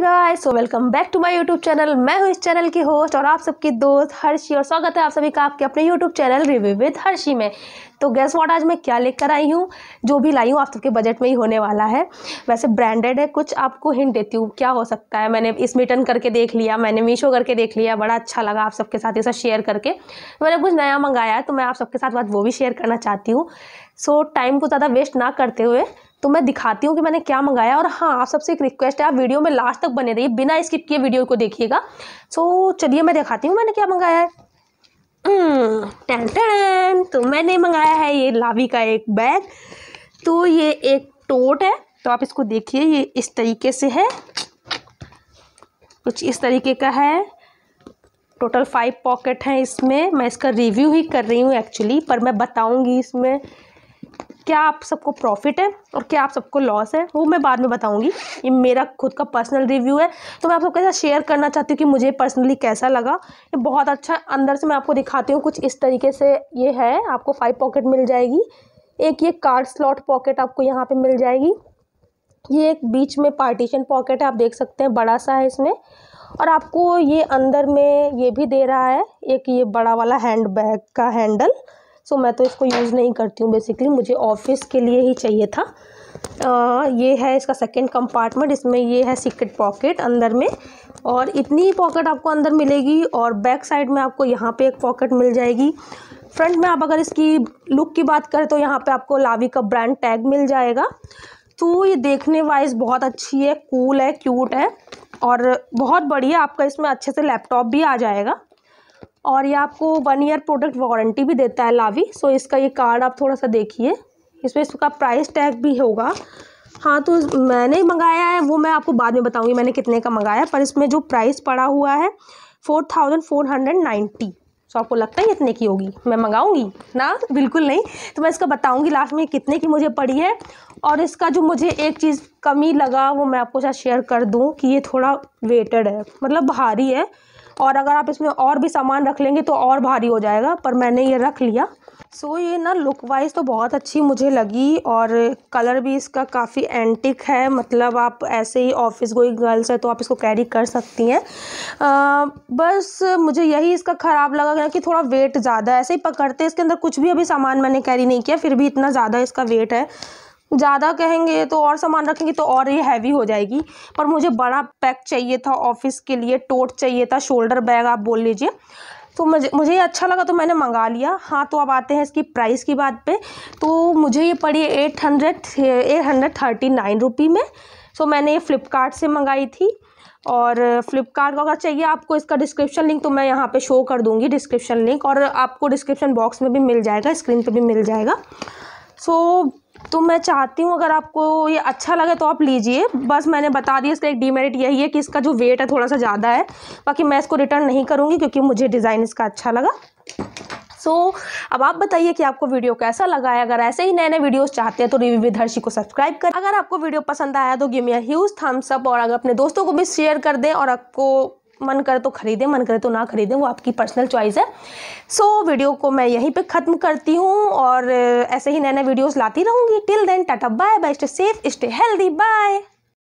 guys so welcome back to my YouTube channel मैं हूं इस चैनल की होस्ट और आप सबकी दोस्त हर्षी और स्वागत है आप सभी का आपके अपने YouTube channel review with Harshi में तो गैस वॉट आज मैं क्या लेकर आई हूँ जो भी लाई हूँ आप सबके बजट में ही होने वाला है वैसे ब्रांडेड है कुछ आपको हिंट देती हूँ क्या हो सकता है मैंने इसमें टर्न करके देख लिया मैंने मीशो करके देख लिया बड़ा अच्छा लगा आप सबके साथ ऐसा शेयर करके मैंने कुछ नया मंगाया है तो मैं आप सबके साथ बात वो भी शेयर करना चाहती हूँ सो टाइम को ज़्यादा वेस्ट ना करते हुए तो मैं दिखाती हूँ कि मैंने क्या मंगाया और हाँ आप सबसे एक रिक्वेस्ट है आप वीडियो में लास्ट तक बने रहिए बिना स्किप किए वीडियो को देखिएगा सो चलिए मैं दिखाती हूँ मैंने क्या मंगाया है हम्म, टन टन तो मैंने मंगाया है ये लावी का एक बैग तो ये एक टोट है तो आप इसको देखिए ये इस तरीके से है कुछ इस तरीके का है टोटल फाइव पॉकेट हैं इसमें मैं इसका रिव्यू ही कर रही हूँ एक्चुअली पर मैं बताऊँगी इसमें क्या आप सबको प्रॉफिट है और क्या आप सबको लॉस है वो मैं बाद में बताऊंगी ये मेरा खुद का पर्सनल रिव्यू है तो मैं आप सबके साथ शेयर करना चाहती हूँ कि मुझे पर्सनली कैसा लगा ये बहुत अच्छा अंदर से मैं आपको दिखाती हूँ कुछ इस तरीके से ये है आपको फाइव पॉकेट मिल जाएगी एक ये कार्ड स्लॉट पॉकेट आपको यहाँ पर मिल जाएगी ये एक बीच में पार्टीशन पॉकेट है आप देख सकते हैं बड़ा सा है इसमें और आपको ये अंदर में ये भी दे रहा है एक ये बड़ा वाला हैंड बैग का हैंडल सो मैं तो इसको यूज़ नहीं करती हूँ बेसिकली मुझे ऑफिस के लिए ही चाहिए था आ, ये है इसका सेकंड कंपार्टमेंट इसमें ये है सीक्रेट पॉकेट अंदर में और इतनी ही पॉकेट आपको अंदर मिलेगी और बैक साइड में आपको यहाँ पे एक पॉकेट मिल जाएगी फ्रंट में आप अगर इसकी लुक की बात करें तो यहाँ पे आपको लावी का ब्रांड टैग मिल जाएगा तो ये देखने वाइज बहुत अच्छी है कूल है क्यूट है और बहुत बढ़िया आपका इसमें अच्छे से लैपटॉप भी आ जाएगा और ये आपको वन ईयर प्रोडक्ट वारंटी भी देता है लावी सो इसका ये कार्ड आप थोड़ा सा देखिए इसमें इसका प्राइस टैग भी होगा हाँ तो मैंने मंगाया है वो मैं आपको बाद में बताऊँगी मैंने कितने का मंगाया पर इसमें जो प्राइस पड़ा हुआ है four thousand four hundred ninety so आपको लगता है इतने की होगी मैं मंगाऊंगी ना बिल्कुल नहीं तो मैं इसका बताऊंगी लास्ट में कितने की मुझे पड़ी है और इसका जो मुझे एक चीज़ कमी लगा वो मैं आपको शायद शेयर कर दूं कि ये थोड़ा वेटेड है मतलब भारी है और अगर आप इसमें और भी सामान रख लेंगे तो और भारी हो जाएगा पर मैंने ये रख लिया सो so, ये ना लुक वाइज तो बहुत अच्छी मुझे लगी और कलर भी इसका काफ़ी एंटिक है मतलब आप ऐसे ही ऑफिस गोई गर्ल्स है तो आप इसको कैरी कर सकती हैं बस मुझे यही इसका ख़राब लगा कि थोड़ा वेट ज़्यादा है ऐसे ही पकड़ते इसके अंदर कुछ भी अभी सामान मैंने कैरी नहीं किया फिर भी इतना ज़्यादा इसका वेट है ज़्यादा कहेंगे तो और सामान रखेंगे तो और ये हैवी हो जाएगी पर मुझे बड़ा पैक चाहिए था ऑफिस के लिए टोट चाहिए था शोल्डर बैग आप बोल लीजिए तो मुझे मुझे ये अच्छा लगा तो मैंने मंगा लिया हाँ तो अब आते हैं इसकी प्राइस की बात पे तो मुझे ये पड़ी eight hundred eight hundred thirty nine rupee में सो मैंने ये फ़्लिपकार्ट से मंगाई थी और फ्लिपकार्ट का अगर चाहिए आपको इसका डिस्क्रिप्शन लिंक तो मैं यहाँ पे शो कर दूँगी डिस्क्रिप्शन लिंक और आपको डिस्क्रिप्शन बॉक्स में भी मिल जाएगा स्क्रीन पर भी मिल जाएगा सो so, तो मैं चाहती हूँ अगर आपको ये अच्छा लगे तो आप लीजिए बस मैंने बता दिया इसका एक डीमेरिट यही है कि इसका जो वेट है थोड़ा सा ज़्यादा है बाकी मैं इसको रिटर्न नहीं करूँगी क्योंकि मुझे डिज़ाइन इसका अच्छा लगा सो so, अब आप बताइए कि आपको वीडियो कैसा लगा है अगर ऐसे ही नए नए वीडियोस चाहते हैं तो रिव्यू विद हर्षी को सब्सक्राइब करें अगर आपको वीडियो पसंद आया तो give me a huge thumbs up और अगर अपने दोस्तों को भी शेयर कर दें और आपको मन करे तो ख़रीदें मन करे तो ना ख़रीदें वो आपकी पर्सनल चॉइस है सो so, वीडियो को मैं यहीं पे ख़त्म करती हूँ और ऐसे ही नए नए वीडियोस लाती रहूँगी till then tata bye bye stay safe stay healthy bye